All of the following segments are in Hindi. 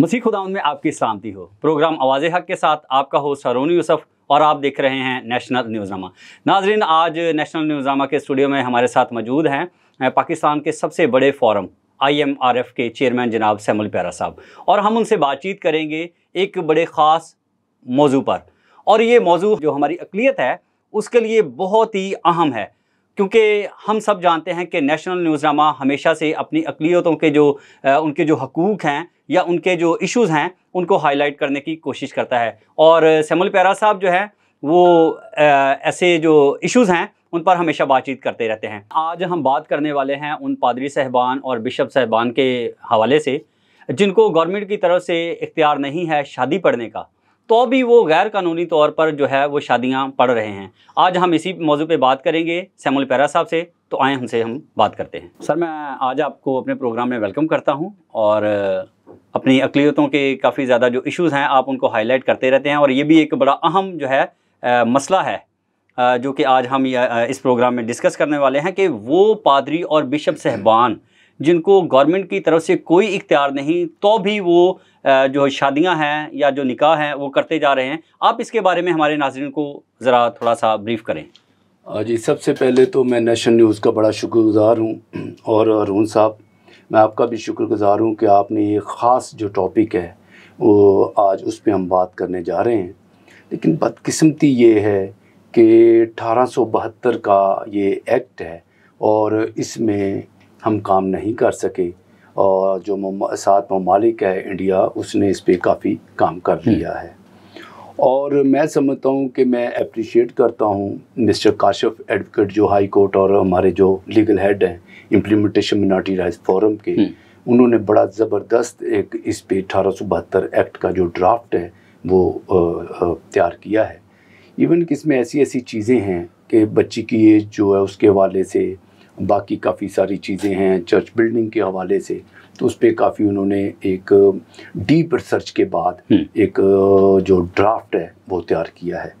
मसीह खुदाउन में आपकी शांति हो प्रोग्राम आवाज़ हक के साथ आपका हो सरोनी यूसफ़ और आप देख रहे हैं नेशनल न्यूज़नामा नाजरीन आज नेशनल न्यूज़नामा के स्टूडियो में हमारे साथ मौजूद हैं पाकिस्तान के सबसे बड़े फॉरम आईएमआरएफ के चेयरमैन जनाब सैमुल प्यारा साहब और हम उनसे बातचीत करेंगे एक बड़े ख़ास मौजू पर और ये मौजू जो हमारी अकलीत है उसके लिए बहुत ही अहम है क्योंकि हम सब जानते हैं कि नेशनल न्यूज़नामा हमेशा से अपनी अकलीतों के जो उनके जो हकूक़ हैं या उनके जो इश्यूज़ हैं उनको हाईलाइट करने की कोशिश करता है और सेमुल प्यारा साहब जो है वो ऐसे जो इश्यूज़ हैं उन पर हमेशा बातचीत करते रहते हैं आज हम बात करने वाले हैं उन पादरी साहबान और बिशप साहबान के हवाले से जिनको गवर्नमेंट की तरफ से इख्तियार नहीं है शादी पढ़ने का तो भी वो गैर कानूनी तौर पर जो है वो शादियाँ पढ़ रहे हैं आज हम इसी मौजू पर बात करेंगे सैमुल पैरा साहब से तो आए हमसे हम बात करते हैं सर मैं आज आपको अपने प्रोग्राम में वेलकम करता हूँ और अपनी अकलीतों के काफ़ी ज़्यादा जो इश्यूज़ हैं आप उनको हाईलाइट करते रहते हैं और ये भी एक बड़ा अहम जो है आ, मसला है आ, जो कि आज हम इस प्रोग्राम में डिस्कस करने वाले हैं कि वो पादरी और बिशप साहबान जिनको गवर्नमेंट की तरफ से कोई इख्तियार नहीं तो भी वो जो शादियां हैं या जो निकाह हैं वो करते जा रहे हैं आप इसके बारे में हमारे नाजरन को ज़रा थोड़ा सा ब्रीफ करें जी सबसे पहले तो मैं नेशनल न्यूज़ का बड़ा शुक्रगुज़ार हूँ और अरुण साहब मैं आपका भी शुक्रगुज़ार हूँ कि आपने ये ख़ास जो टॉपिक है वो आज उस पर हम बात करने जा रहे हैं लेकिन बदकस्मती ये है कि अठारह का ये एक्ट है और इसमें हम काम नहीं कर सके और जो सात ममालिक है इंडिया उसने इस पर काफ़ी काम कर हम्म। लिया है और मैं समझता हूँ कि मैं अप्रिशिएट करता हूँ मिस्टर काशफ एडवोकेट जो हाई कोर्ट और हमारे जो लीगल हेड हैं इम्प्लीमेंटेशन मिनार्टी राइज फोरम के हम्म। उन्होंने बड़ा ज़बरदस्त एक इस पे अठारह एक्ट का जो ड्राफ्ट है वो तैयार किया है इवन कि इसमें ऐसी ऐसी चीज़ें हैं कि बच्ची की एज जो है उसके वाले से बाकी काफ़ी सारी चीज़ें हैं चर्च बिल्डिंग के हवाले से तो उस पर काफ़ी उन्होंने एक डीप रिसर्च के बाद हम्म। एक जो ड्राफ्ट है वो तैयार किया है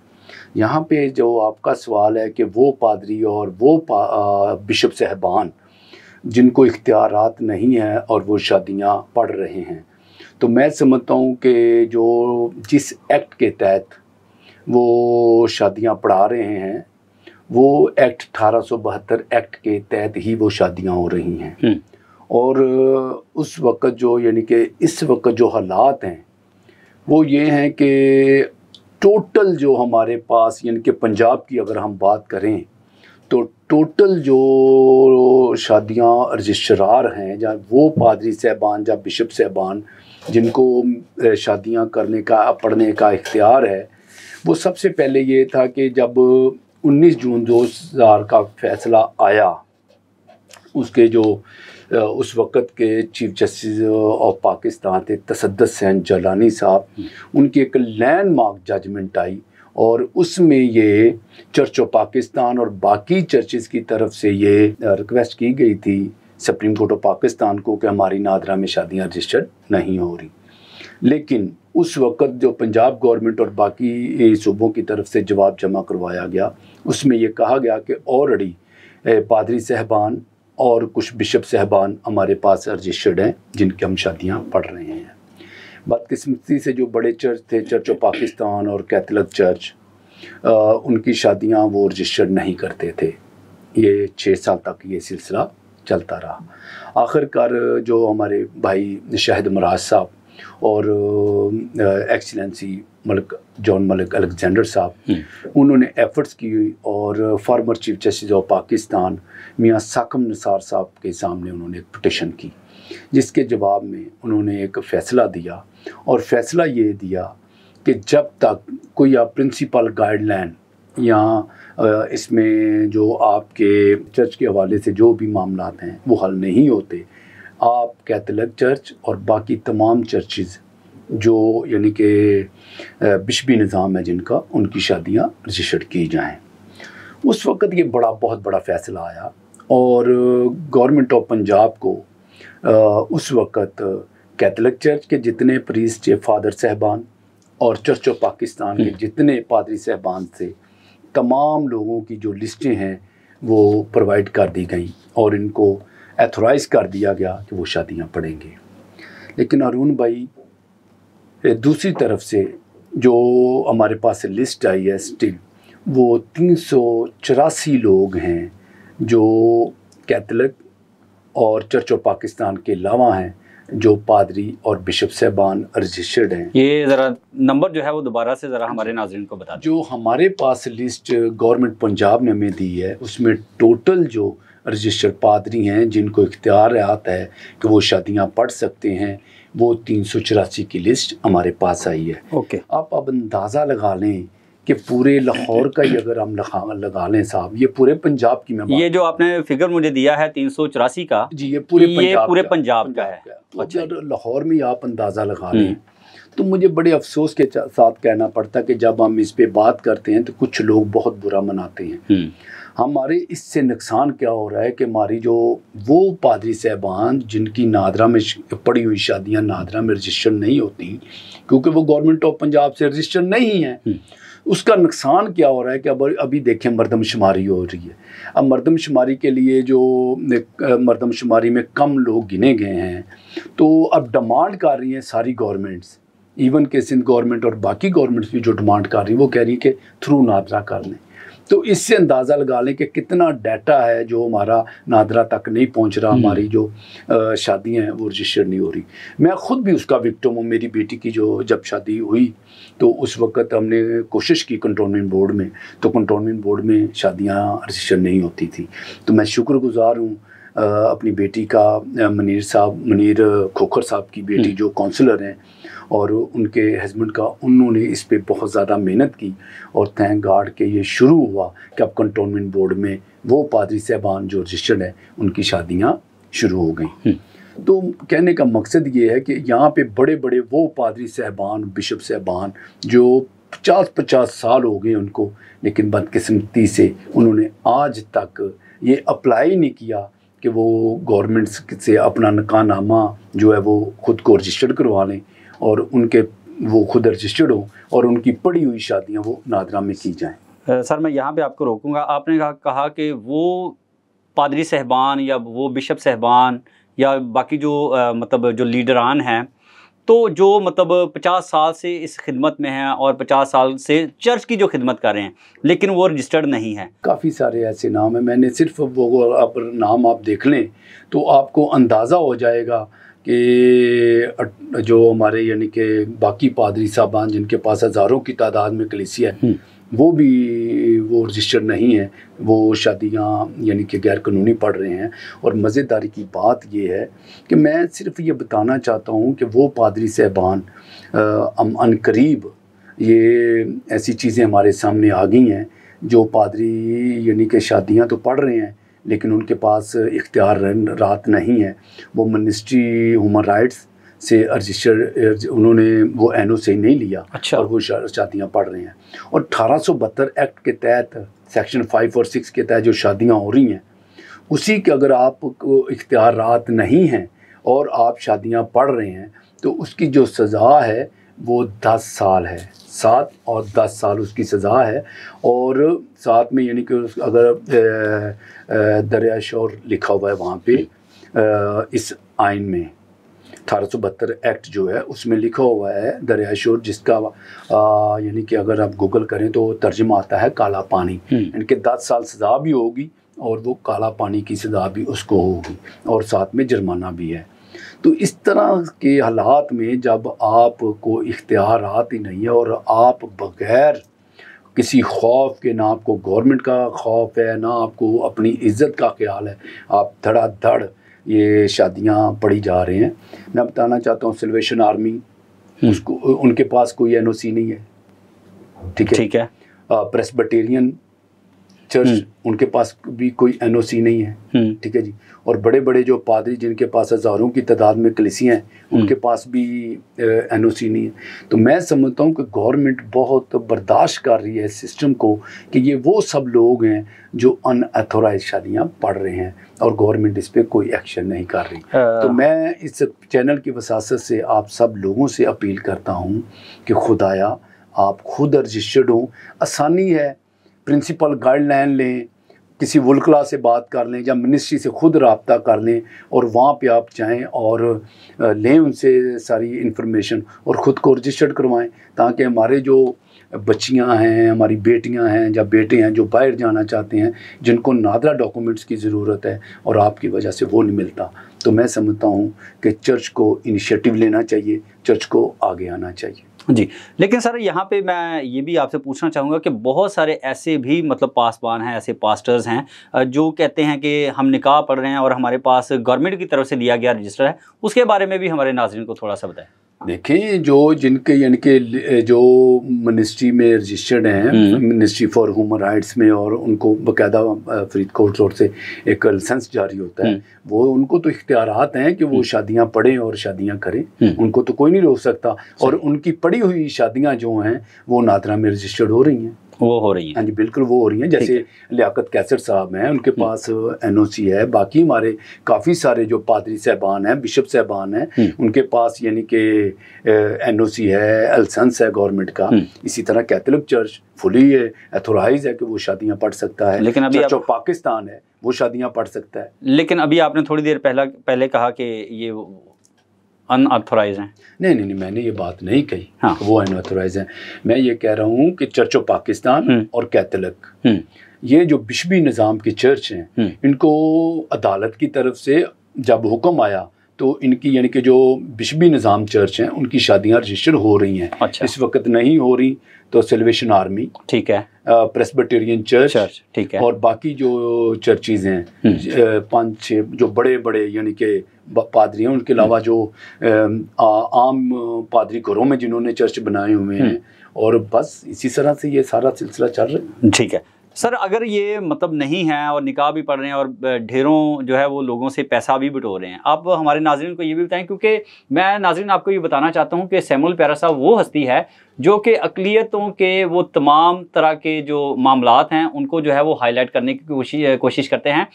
यहाँ पे जो आपका सवाल है कि वो पादरी और वो पा, बिशप साहबान जिनको इख्तियार नहीं है और वो शादियाँ पढ़ रहे हैं तो मैं समझता हूँ कि जो जिस एक्ट के तहत वो शादियाँ पढ़ा रहे हैं वो एक्ट अठारह एक्ट के तहत ही वो शादियां हो रही हैं हम्म। और उस वक़्त जो यानी कि इस वक्त जो हालात हैं वो ये हैं कि टोटल जो हमारे पास यानी कि पंजाब की अगर हम बात करें तो टोटल जो शादियां रजिस्ट्रार हैं या वो पादरी साहबान या बिशप साहबान जिनको शादियां करने का पढ़ने का इख्तियार है वो सबसे पहले ये था कि जब 19 जून 2000 का फैसला आया उसके जो उस वक़्त के चीफ जस्टिस ऑफ पाकिस्तान थे तसद सैन जलानी साहब उनकी एक लैंड मार्क जजमेंट आई और उसमें ये चर्च ऑफ पाकिस्तान और बाकी चर्चेस की तरफ से ये रिक्वेस्ट की गई थी सुप्रीम कोर्ट ऑफ पाकिस्तान को कि हमारी नादरा में शादियां रजिस्टर्ड नहीं हो रही लेकिन उस वक़्त जो पंजाब गवर्नमेंट और बाकी सूबों की तरफ से जवाब जमा करवाया गया उसमें यह कहा गया कि ऑलरेडी पादरी साहबान और कुछ बिशप साहबान हमारे पास रजिस्टर्ड हैं जिनकी हम शादियाँ पढ़ रहे हैं बदकस्मती से जो बड़े चर्च थे चर्च ऑफ पाकिस्तान और कैथलिक चर्च आ, उनकी शादियाँ वो रजिस्टर्ड नहीं करते थे ये छः साल तक ये सिलसिला चलता रहा आखिरकार जो हमारे भाई शाहिद मराज साहब और excellency Malik John Malik Alexander साहब हम्म। उन्होंने एफर्ट्स की हुई और former chief justice of Pakistan Mian Saqib Nisar साहब के सामने उन्होंने एक पटिशन की जिसके जवाब में उन्होंने एक फ़ैसला दिया और फ़ैसला ये दिया कि जब तक कोई आप प्रिंसिपल गाइडलाइन या इसमें जो आपके चर्च के हवाले से जो भी मामला हैं वो हल नहीं होते आप कैथलिक चर्च और बाकी तमाम चर्चेज़ जो यानी कि बिशबी निज़ाम है जिनका उनकी शादियाँ रजिस्टर्ड की जाएँ उस वक़्त ये बड़ा बहुत बड़ा फ़ैसला आया और गवर्नमेंट ऑफ पंजाब को उस वक़्त कैथलिक चर्च के जितने प्रीस्ट फादर साहबान और चर्च ऑफ पाकिस्तान के हम्म। जितने पादरी साहबान थे तमाम लोगों की जो लिस्टें हैं वो प्रोवाइड कर दी गई और इनको एथोराइज कर दिया गया कि वो शादियाँ पढ़ेंगे लेकिन अरुण भाई दूसरी तरफ से जो हमारे पास लिस्ट आई है स्टिल वो तीन सौ चौरासी लोग हैं जो कैथलिक और चर्च ऑफ पाकिस्तान के अलावा हैं जो पादरी और बिशप साहबान रजिस्टर्ड हैं ये ज़रा नंबर जो है वो दोबारा से ज़रा हमारे नाजरन को बता जो हमारे पास लिस्ट गवर्नमेंट पंजाब ने हमें दी है उसमें टोटल जो रजिस्टर पादरी हैं जिनको इख्तियार आता है कि वो शादियाँ पढ़ सकते हैं वो तीन सौ चौरासी की लिस्ट हमारे पास आई है ओके okay. आप अब अंदाज़ा लगा लें कि पूरे लाहौर का ही अगर हम लगा, लगा लें साहब ये पूरे पंजाब की मैं ये जो आपने फिगर मुझे दिया है तीन सौ चौरासी का जी ये पूरे ये पूरे पंजाब का है अच्छा लाहौर में आप अंदाज़ा लगा लें हम्म। तो मुझे बड़े अफसोस के साथ कहना पड़ता है कि जब हम इस पर बात करते हैं तो कुछ लोग बहुत बुरा मनाते हैं हम्म। हमारे इससे नुकसान क्या हो रहा है कि हमारी जो वो पादरी साहबान जिनकी नादरा में पड़ी हुई शादियां नादरा में रजिस्टर नहीं होती क्योंकि वो गवर्नमेंट ऑफ पंजाब से रजिस्टर नहीं है हम्म। उसका नुकसान क्या हो रहा है कि अब अभी देखें मरदमशुमारी हो रही है अब मरदमशुमारी के लिए जो मरदमशुमारी में कम लोग गिने गए हैं तो अब डिमांड कर रही हैं सारी गवर्नमेंट्स इवन के सिंध गवर्नमेंट और बाकी गवर्नमेंट्स भी जो डिमांड कर रही हैं वो कह रही है कि थ्रू नादरा कर लें तो इससे अंदाज़ा लगा लें कि कितना डाटा है जो हमारा नादरा तक नहीं पहुंच रहा हम्म। हमारी जो शादियां हैं वो रजिस्टर नहीं हो रही मैं ख़ुद भी उसका विक्टम हूँ मेरी बेटी की जो जब शादी हुई तो उस वक्त हमने कोशिश की कंटोनमेंट बोर्ड में तो कंटोनमेंट बोर्ड में शादियाँ रजिस्टर नहीं होती थी तो मैं शुक्रगुजार हूँ अपनी बेटी का मनीर साहब मनीर खोखर साहब की बेटी हम्म। जो काउंसलर हैं और उनके हस्बैंड का उन्होंने इस पर बहुत ज़्यादा मेहनत की और थैंक गार्ड के ये शुरू हुआ कि अब कंटोनमेंट बोर्ड में वो पादरी साहबान जो रजिस्टर्ड हैं उनकी शादियाँ शुरू हो गई हम्म। तो कहने का मकसद ये है कि यहाँ पे बड़े बड़े वो पादरी साहबान बिशप साहबान जो पचास पचास साल हो गए उनको लेकिन बदकिस्मती से उन्होंने आज तक ये अप्लाई नहीं किया कि वो गवर्नमेंट से अपना नकानामा जो है वो खुद को रजिस्टर्ड करवा लें और उनके वो खुद रजिस्टर्ड हों और उनकी पड़ी हुई शादियाँ वो नादरा में की जाएँ सर मैं यहाँ पे आपको रोकूंगा आपने कहा, कहा कि वो पादरी साहबान या वो बिशप साहबान या बाकी जो आ, मतलब जो लीडरान हैं तो जो मतलब 50 साल से इस खिदमत में हैं और 50 साल से चर्च की जो खिदमत कर रहे हैं लेकिन वो रजिस्टर्ड नहीं है काफ़ी सारे ऐसे नाम हैं मैंने सिर्फ वो आप नाम आप देख लें तो आपको अंदाज़ा हो जाएगा कि जो हमारे यानी कि बाकी पादरी साहबान जिनके पास हज़ारों की तादाद में कलिसिया है हम्म। वो भी वो रजिस्टर्ड नहीं है वो शादियाँ यानी कि गैर कानूनी पढ़ रहे हैं और मज़ेदारी की बात ये है कि मैं सिर्फ ये बताना चाहता हूँ कि वो पादरी साहबान अन करीब ये ऐसी चीज़ें हमारे सामने आ गई हैं जो पादरी यानी कि शादियाँ तो पढ़ रहे हैं लेकिन उनके पास इख्तियार रात नहीं है वो मिनिस्ट्री ह्यूमन राइट्स से रजिस्टर उन्होंने वो एन से नहीं लिया अच्छा और वो शादियाँ पढ़ रहे हैं और अठारह एक्ट के तहत सेक्शन फाइव और सिक्स के तहत जो शादियाँ हो रही हैं उसी के अगर आप इख्तियार नहीं हैं और आप शादियाँ पढ़ रहे हैं तो उसकी जो सज़ा है वो दस साल है सात और दस साल उसकी सज़ा है और साथ में यानी कि अगर दरिया शोर लिखा हुआ है वहाँ पे इस आइन में अठारह एक्ट जो है उसमें लिखा हुआ है दरिया शोर जिसका यानी कि अगर आप गूगल करें तो तर्जमा आता है काला पानी हम्म। इनके दस साल सजा भी होगी और वो काला पानी की सजा भी उसको होगी और साथ में जुर्माना भी है तो इस तरह के हालात में जब आपको इख्तियार ही नहीं है और आप बग़ैर किसी खौफ के ना आपको गवर्नमेंट का खौफ है ना आपको अपनी इज़्ज़त का ख्याल है आप धड़ाधड़ ये शादियाँ पढ़ी जा रहे हैं मैं बताना चाहता हूँ सिल्वेशन आर्मी उसको उनके पास कोई एनओसी नहीं है ठीक है ठीक है प्रेसबटेरियन चर्च हम्म। उनके पास भी कोई एनओसी नहीं है हम्म। ठीक है जी और बड़े बड़े जो पादरी जिनके पास हज़ारों की तादाद में कलिसियाँ हैं हम्म। उनके पास भी एनओसी नहीं है तो मैं समझता हूँ कि गवर्नमेंट बहुत बर्दाश्त कर रही है सिस्टम को कि ये वो सब लोग हैं जो अनऑथोराइज शादियाँ पढ़ रहे हैं और गवर्नमेंट इस पर कोई एक्शन नहीं कर रही तो मैं इस चैनल की वसासत से आप सब लोगों से अपील करता हूँ कि खुदाया आप खुद रजिस्टर्ड हों आसानी है प्रिंसिपल गाइडलाइन लें किसी वुलकला से बात कर लें या मिनिस्ट्री से ख़ुद रबता कर लें और वहाँ पे आप जाएं और लें उनसे सारी इन्फॉर्मेशन और ख़ुद को रजिस्टर्ड करवाएं ताकि हमारे जो बच्चियाँ हैं हमारी बेटियाँ हैं या बेटे हैं जो बाहर जाना चाहते हैं जिनको नादरा डॉक्यूमेंट्स की ज़रूरत है और आपकी वजह से वो नहीं मिलता तो मैं समझता हूँ कि चर्च को इनिशिएटिव लेना चाहिए चर्च को आगे आना चाहिए जी लेकिन सर यहाँ पे मैं ये भी आपसे पूछना चाहूँगा कि बहुत सारे ऐसे भी मतलब पासवान हैं ऐसे पास्टर्स हैं जो कहते हैं कि हम निकाह पढ़ रहे हैं और हमारे पास गवर्नमेंट की तरफ से दिया गया रजिस्टर है उसके बारे में भी हमारे नाजरन को थोड़ा सा बताएं देखें जो जिनके यानी जो मिनिस्ट्री में रजिस्टर्ड हैं हम्म। मिनिस्ट्री फॉर ह्यूमन राइट्स में और उनको बाकायदा फरीदकोट रोड से एक लाइसेंस जारी होता है हम्म। वो उनको तो इख्तियारत हैं कि वो हम्म। शादियां पढ़ें और शादियां करें उनको तो कोई नहीं रोक सकता और उनकी पड़ी हुई शादियां जो हैं वो नादरा में रजिस्टर्ड हो रही हैं वो हो रही हैं हाँ जी बिल्कुल वो हो रही हैं जैसे लियाकत कैसर साहब हैं उनके हम्म। पास एन ओ सी है बाकी हमारे काफ़ी सारे जो पादरी साहबान हैं बिशप साहबान हैं हम्म। उनके पास यानी कि एन ओ सी है अलसंस है गवर्नमेंट का हम्म। इसी तरह कैथोलिक चर्च फुली एथोराइज है कि वो शादियाँ पढ़ सकता है लेकिन अभी जो पाकिस्तान है वो शादियाँ पढ़ सकता है लेकिन अभी आपने थोड़ी देर पहला पहले कहा कि ये अनऑथोराइज हैं नहीं नहीं नहीं मैंने ये बात नहीं कही हाँ। वो अनऑथोराइज हैं मैं ये कह रहा हूँ कि चर्च ऑफ पाकिस्तान और कैथलिक हम्म। ये जो बिशबी निज़ाम के चर्च हैं हम्म। इनको अदालत की तरफ से जब हुक्म आया तो इनकी यानी कि जो बिशबी निज़ाम चर्च हैं उनकी शादियां रजिस्टर हो रही हैं अच्छा। इस वक्त नहीं हो रही तो सेलवेशन आर्मी ठीक है प्रेसबटेरियन चर्च ठीक है और बाकी जो चर्चेज हैं हम्म। पाँच छः जो बड़े बड़े यानी कि पादरी हैं उनके अलावा हम्म। जो आ, आम पादरी घरों में जिन्होंने चर्च बनाए हुए हम्म। हैं और बस इसी तरह से ये सारा सिलसिला चल रहा है ठीक है सर अगर ये मतलब नहीं है और निकाह भी पढ़ रहे हैं और ढेरों जो है वो लोगों से पैसा भी बटो रहे हैं आप हमारे नाजरन को ये भी बताएं क्योंकि मैं नाजरन आपको ये बताना चाहता हूँ कि सैमुल पैरा साहब वो हस्ती है जो कि अकलीतों के वो तमाम तरह के जो मामला हैं उनको जो है वो हाईलाइट करने की कोशिश कोशिश करते हैं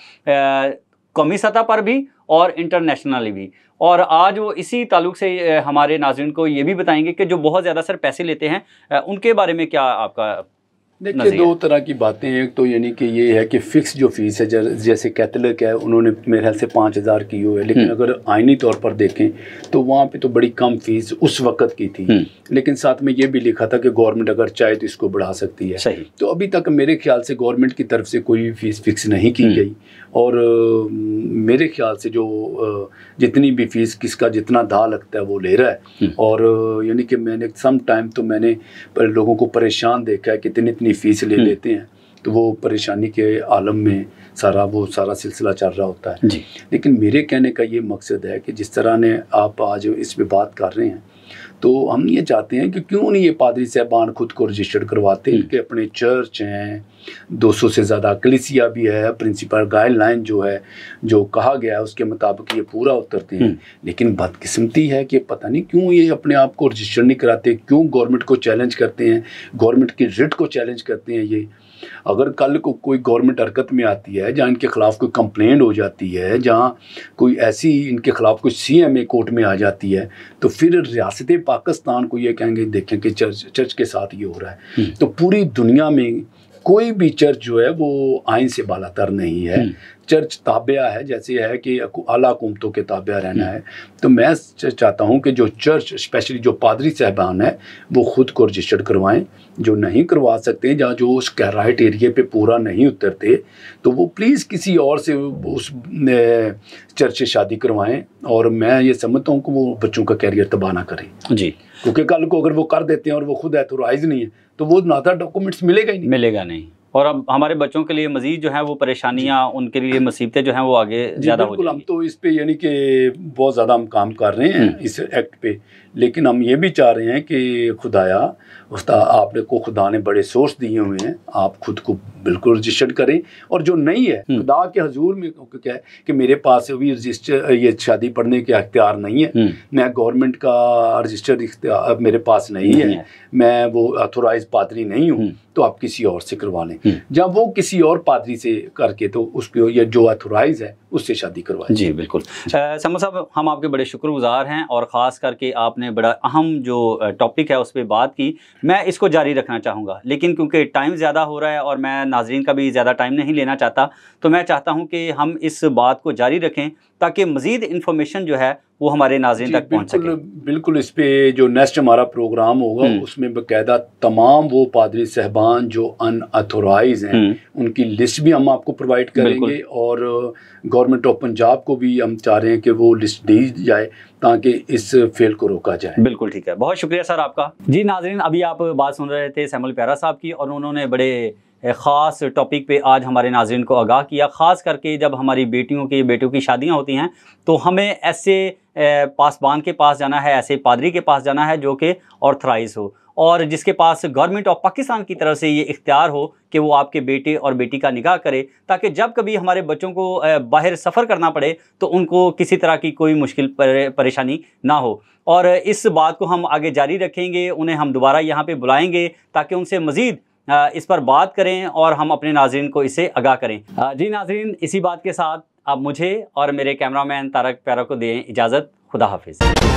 कौमी सतह पर भी और इंटरनेशनली भी और आज वो इसी ताल्लुक से हमारे नाजरन को ये भी बताएंगे कि जो बहुत ज़्यादा सर पैसे लेते हैं उनके बारे में क्या आपका देखिए दो तरह की बातें एक तो यानी कि ये है कि फ़िक्स जो फ़ीस है जैसे कैथलिक है उन्होंने मेरे ख्याल से पाँच हज़ार की हुई है लेकिन हम्म। अगर आइनी तौर पर देखें तो वहाँ पे तो बड़ी कम फ़ीस उस वक़्त की थी हम्म। लेकिन साथ में ये भी लिखा था कि गवर्नमेंट अगर चाहे तो इसको बढ़ा सकती है तो अभी तक मेरे ख्याल से गवर्नमेंट की तरफ से कोई फ़ीस फिक्स नहीं की हम्म। गई और मेरे ख्याल से जो जितनी भी फ़ीस किसका जितना दा लगता है वो ले रहा है और यानी कि मैंने सम टाइम तो मैंने लोगों को परेशान देखा है कि इतनी अपनी फीस ले हम्म। लेते हैं तो वो परेशानी के आलम में सारा वो सारा सिलसिला चल रहा होता है लेकिन मेरे कहने का ये मकसद है कि जिस तरह ने आप आज इस पर बात कर रहे हैं तो हम ये चाहते हैं कि क्यों नहीं ये पादरी साहबान खुद को रजिस्टर करवाते हम्म। कि अपने चर्च हैं 200 से ज़्यादा कलिसिया भी है प्रिंसिपल गाइडलाइन जो है जो कहा गया है उसके मुताबिक ये पूरा उतरते हैं हम्म। लेकिन बदकिस्मती है कि पता नहीं क्यों ये अपने आप को रजिस्टर नहीं कराते क्यों गवर्नमेंट को चैलेंज करते हैं गवर्नमेंट की रिट को चैलेंज करते हैं ये अगर कल को कोई गवर्नमेंट हरकत में आती है जहाँ इनके ख़िलाफ़ कोई कंप्लेंट हो जाती है जहाँ कोई ऐसी इनके ख़िलाफ़ कोई सी एम ए कोर्ट में आ जाती है तो फिर रियासत पाकिस्तान को ये कहेंगे देखें कि चर्च चर्च के साथ ये हो रहा है हम्म। तो पूरी दुनिया में कोई भी चर्च जो है वो आइन से बालातर नहीं है हम्म। चर्च ताब्या है जैसे है कि अला हुकूमतों के ताब्या रहना हम्म। है तो मैं चाहता हूँ कि जो चर्च स्पेशली जो पादरी साहबान है वो ख़ुद को रजिस्टर्ड करवाएं जो नहीं करवा सकते जहाँ जो उस कैराइट एरिए पे पूरा नहीं उतरते तो वो प्लीज़ किसी और से उस चर्च से शादी करवाएं और मैं ये समझता हूँ कि वो बच्चों का कैरियर तबाह ना करें जी क्योंकि कल को अगर वो कर देते हैं और वो खुद एथोराइज नहीं है तो वो नाता डॉक्यूमेंट्स मिलेगा ही नहीं मिलेगा नहीं और अब हमारे बच्चों के लिए मजीद जो है वो परेशानियाँ उनके लिए मुसीबतें जो हैं वो आगे ज़्यादा बिल्कुल हम तो इस पर यानी कि बहुत ज़्यादा हम काम कर रहे हैं हम्म। इस एक्ट पे लेकिन हम ये भी चाह रहे हैं कि खुदाया उस्ता आपने को खुदा ने बड़े सोर्स दिए हुए हैं आप खुद को बिल्कुल रजिस्टर्ड करें और जो नहीं है हम्म। खुदा के हजूर में क्या है कि मेरे पास अभी रजिस्टर ये शादी पढ़ने के अख्तियार नहीं है हम्म। मैं गवर्नमेंट का रजिस्टर मेरे पास नहीं, नहीं है।, है मैं वो अथोराइज पादरी नहीं हूँ हम्म। तो आप किसी और से करवा लें जब वो किसी और पादरी से करके तो उसको या जो अथोराइज है उससे शादी करवा जी बिल्कुल साहब हम आपके बड़े शुक्रगुजार हैं और ख़ास करके आपने आपने बड़ा अहम जो टॉपिक है उस पर बात की मैं इसको जारी रखना चाहूँगा लेकिन क्योंकि टाइम ज़्यादा हो रहा है और मैं नाजरीन का भी ज़्यादा टाइम नहीं लेना चाहता तो मैं चाहता हूँ कि हम इस बात को जारी रखें ताकि मज़ीद इन्फॉर्मेशन जो है वो हमारे नाजरन तक पहुँच सके बिल्कुल इस पर जो नेक्स्ट हमारा प्रोग्राम होगा हम्म। उसमें बाकायदा तमाम वो पादरी साहबान जो अनऑथोराइज हैं हम्म। उनकी लिस्ट भी हम आपको प्रोवाइड करेंगे और गवर्नमेंट ऑफ पंजाब को भी हम चाह रहे हैं कि वो लिस्ट दी जाए ताकि इस फेल को रोका जाए बिल्कुल ठीक है बहुत शुक्रिया सर आपका जी नाजरीन अभी आप बात सुन रहे थे सैमुल प्यारा साहब की और उन्होंने बड़े ख़ास टॉपिक पे आज हमारे नाजरन को आगाह किया ख़ास करके जब हमारी बेटियों की बेटियों की शादियां होती हैं तो हमें ऐसे पासबान के पास जाना है ऐसे पादरी के पास जाना है जो कि ऑर्थराइज हो और जिसके पास गवर्नमेंट ऑफ पाकिस्तान की तरफ से ये इख्तियार हो कि वो आपके बेटे और बेटी का निगाह करे ताकि जब कभी हमारे बच्चों को बाहर सफ़र करना पड़े तो उनको किसी तरह की कोई मुश्किल परेशानी ना हो और इस बात को हम आगे जारी रखेंगे उन्हें हम दोबारा यहाँ पर बुलाएँगे ताकि उनसे मज़ीद इस पर बात करें और हम अपने नाजरन को इसे आगा करें जी नाजरीन इसी बात के साथ आप मुझे और मेरे कैमरामैन तारक प्यारा को दें इजाज़त खुदा हाफिज़